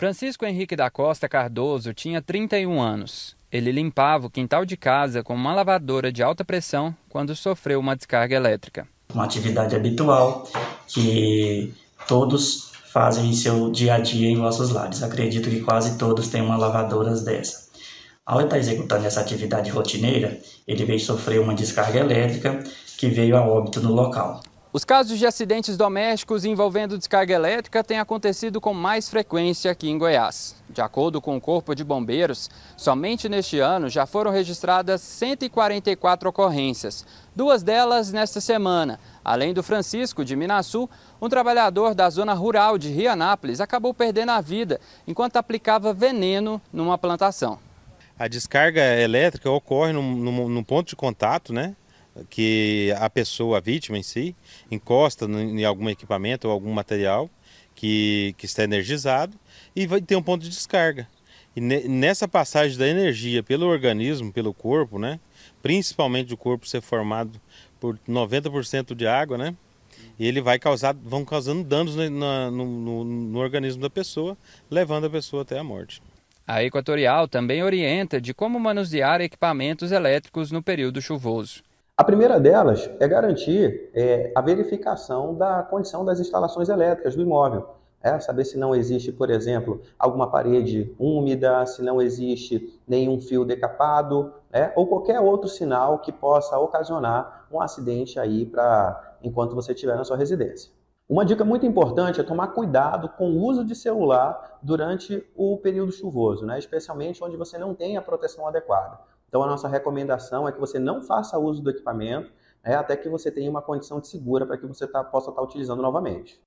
Francisco Henrique da Costa Cardoso tinha 31 anos. Ele limpava o quintal de casa com uma lavadora de alta pressão quando sofreu uma descarga elétrica. Uma atividade habitual que todos fazem em seu dia a dia em vossos lares. Acredito que quase todos têm uma lavadora dessa. Ao estar executando essa atividade rotineira, ele veio sofrer uma descarga elétrica que veio a óbito no local. Os casos de acidentes domésticos envolvendo descarga elétrica têm acontecido com mais frequência aqui em Goiás. De acordo com o Corpo de Bombeiros, somente neste ano já foram registradas 144 ocorrências, duas delas nesta semana. Além do Francisco de Minasul, um trabalhador da zona rural de Rianápolis acabou perdendo a vida enquanto aplicava veneno numa plantação. A descarga elétrica ocorre no ponto de contato, né? que a pessoa, a vítima em si, encosta em algum equipamento ou algum material que, que está energizado e vai ter um ponto de descarga. E nessa passagem da energia pelo organismo, pelo corpo, né? principalmente o corpo ser formado por 90% de água, né? E ele vai causar, vão causando danos no, no, no organismo da pessoa, levando a pessoa até a morte. A Equatorial também orienta de como manusear equipamentos elétricos no período chuvoso. A primeira delas é garantir é, a verificação da condição das instalações elétricas do imóvel. É, saber se não existe, por exemplo, alguma parede úmida, se não existe nenhum fio decapado, né, ou qualquer outro sinal que possa ocasionar um acidente aí para enquanto você estiver na sua residência. Uma dica muito importante é tomar cuidado com o uso de celular durante o período chuvoso, né? especialmente onde você não tem a proteção adequada. Então, a nossa recomendação é que você não faça uso do equipamento né, até que você tenha uma condição de segura para que você tá, possa estar tá utilizando novamente.